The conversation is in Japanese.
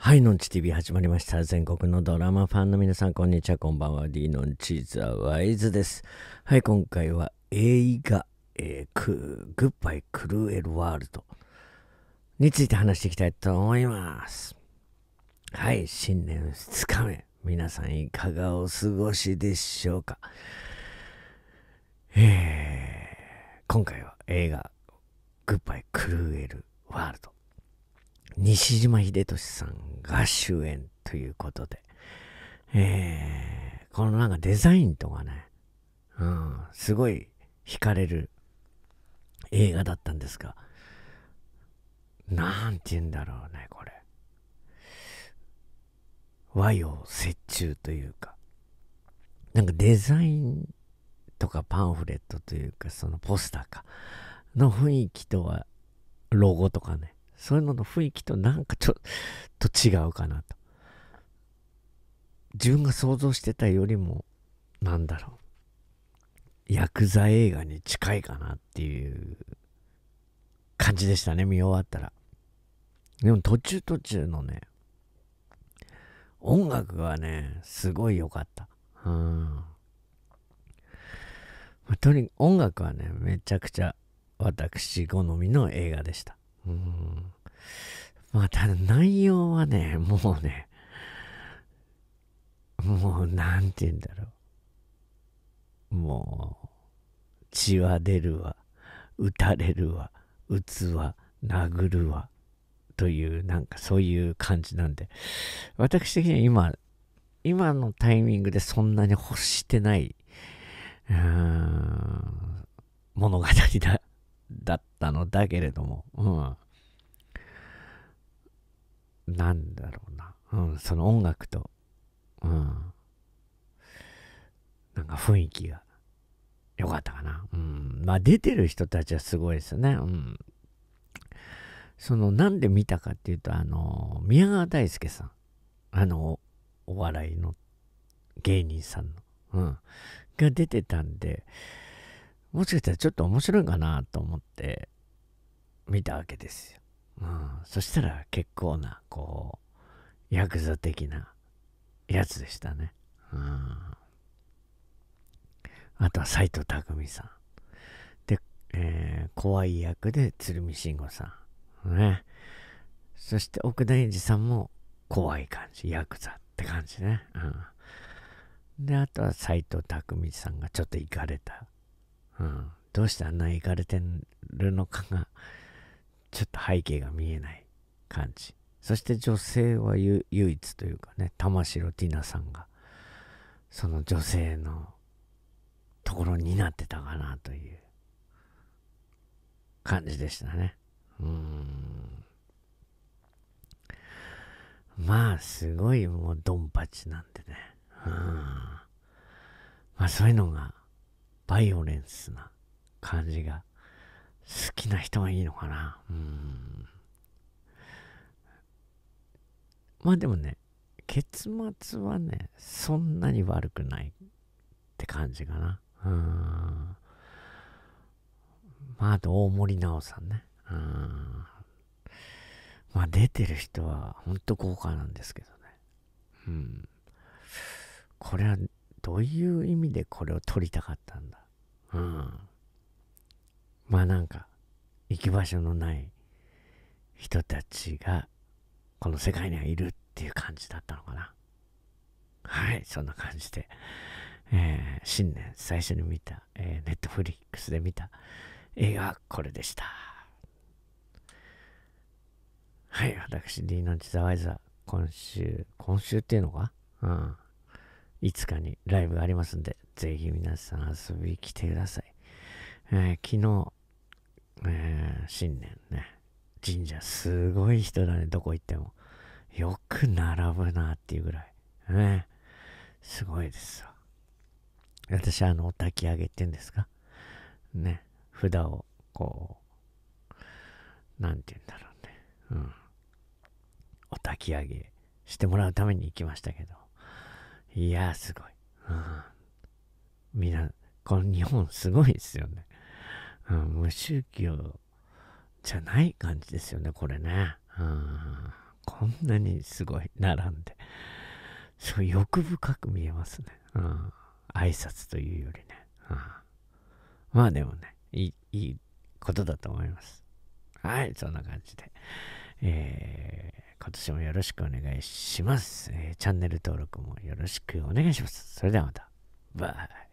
はい、のんち TV 始まりました。全国のドラマファンの皆さん、こんにちは、こんばんは。D のんちザワイズです。はい、今回は映画、えー、グッバイクルーエルワールドについて話していきたいと思います。はい、新年2日目。皆さんいかがお過ごしでしょうか。えー、今回は映画、グッバイクルーエルワールド西島秀俊さんが主演ということで、えー、このなんかデザインとかね、うん、すごい惹かれる映画だったんですが、なんて言うんだろうね、これ。和洋折衷というか、なんかデザインとかパンフレットというか、そのポスターか、の雰囲気とは、ロゴとかね、そういうのの雰囲気となんかちょっと違うかなと。自分が想像してたよりも、なんだろう。ヤクザ映画に近いかなっていう感じでしたね、見終わったら。でも途中途中のね、音楽がね、すごい良かった。うん。とにかく音楽はね、めちゃくちゃ私好みの映画でした。うん。まあ、ただ内容はね、もうね、もう、なんて言うんだろう。もう、血は出るわ、打たれるわ、打つわ、殴るわ、という、なんかそういう感じなんで、私的には今、今のタイミングでそんなに欲してない、うーん、物語だだったのだけれども、うん。なんだろうな。うん、その音楽と、うん。なんか雰囲気が良かったかな。うん。まあ出てる人たちはすごいですね。うん。その、なんで見たかっていうと、あの、宮川大輔さん。あの、お笑いの芸人さんの。うん。が出てたんで、もしかしたらちょっと面白いかなと思って見たわけですよ。うん、そしたら結構な、こう、ヤクザ的なやつでしたね。うん、あとは斎藤工さん。で、えー、怖い役で鶴見慎吾さん。ね。そして奥田英二さんも怖い感じ、ヤクザって感じね。うん、で、あとは斎藤工さんがちょっと行かれたうん、どうしてあんな行かれてるのかが、ちょっと背景が見えない感じ。そして女性は唯一というかね、玉城ティナさんが、その女性のところになってたかなという感じでしたね。うん。まあ、すごいもうドンパチなんでね。うん。まあ、そういうのがバイオレンスな感じが好きな人はいいのかな。うん。まあでもね、結末はね、そんなに悪くないって感じかな。うん。まあ、あと大森奈緒さんね。うん。まあ出てる人はほんと豪華なんですけどね。うん。これはどういう意味でこれを撮りたかったんだうんまあなんか行き場所のない人たちがこの世界にはいるっていう感じだったのかなはいそんな感じで、えー、新年最初に見た、えー、ネットフリックスで見た映画はこれでしたはい私 D のザワイザ今週今週っていうのかうんいつかにライブがありますんで、ぜひ皆さん遊びに来てください。えー、昨日、えー、新年ね、神社すごい人だね、どこ行っても。よく並ぶなっていうぐらい。ね、すごいですよ。私、あの、お焚き上げっていうんですかね、札を、こう、なんて言うんだろうね。うん。お焚き上げしてもらうために行きましたけど。いやすごい。うん、みんな、この日本すごいですよね。うん、無宗教じゃない感じですよね、これね。うん、こんなにすごい並んで。すごい欲深く見えますね。うん、挨拶というよりね。うん、まあでもねいい、いいことだと思います。はい、そんな感じで。えー今年もよろしくお願いします。えー、チャンネル登録もよろしくお願いします。それではまた。バイ。